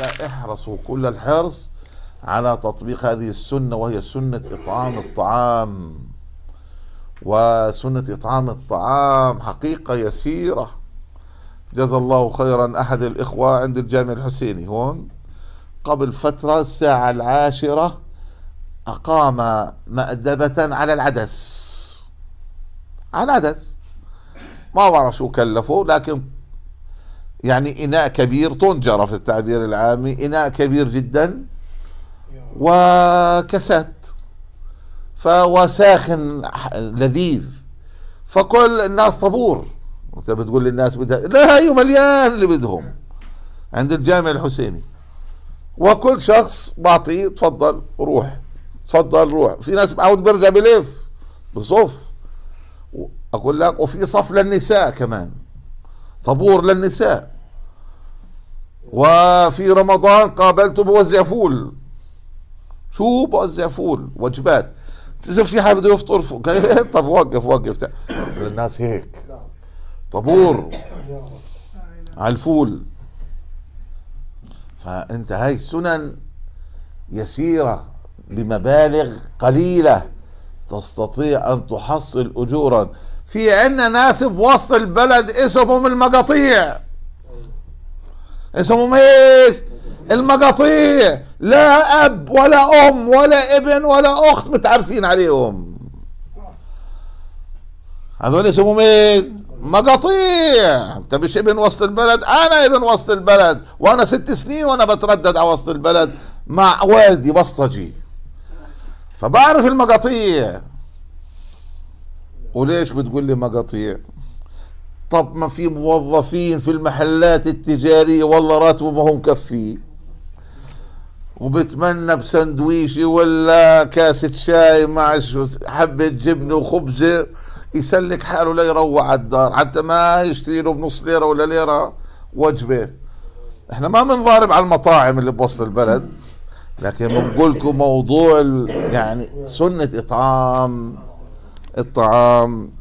لا احرصوا كل الحرص على تطبيق هذه السنة وهي سنة إطعام الطعام وسنة إطعام الطعام حقيقة يسيرة جزا الله خيرا أحد الإخوة عند الجامع الحسيني هون قبل فترة الساعة العاشرة أقام مأدبة على العدس على العدس ما بعرف شو كلفه لكن يعني إناء كبير طنجرة في التعبير العامي إناء كبير جدا وكاسات فوساخن لذيذ فكل الناس طابور انت بتقول للناس بدها لا هي أيوة، مليان اللي بدهم عند الجامع الحسيني وكل شخص بعطيه تفضل روح تفضل روح في ناس بعود برجع بلف بصف اقول لك وفي صف للنساء كمان طابور للنساء وفي رمضان قابلته بوزع فول شو بوزع فول وجبات تزل في حد بده يفطر طب وقف وقف الناس هيك طابور على الفول فانت هاي سنن يسيره بمبالغ قليله تستطيع ان تحصل اجورا في عنا ناس بوسط البلد اسمهم المقاطيع اسمهم ايش المقاطيع لا اب ولا ام ولا ابن ولا اخت متعرفين عليهم هذول اسمهم ايش مقاطيع انت مش ابن وسط البلد انا ابن وسط البلد وانا ست سنين وانا بتردد على وسط البلد مع والدي بسطجي فبعرف المقاطيع وليش بتقول لي مقاطيع طب ما في موظفين في المحلات التجارية والله راتبهم كفي وبتمنى بسندويشة ولا كاسة شاي مع حبة جبنة وخبزة يسلك حاله ليروع على الدار حتى ما يشتري له بنص ليرة ولا ليرة وجبة احنا ما بنضارب على المطاعم اللي بوسط البلد لكن بقول لكم موضوع يعني سنة إطعام الطعام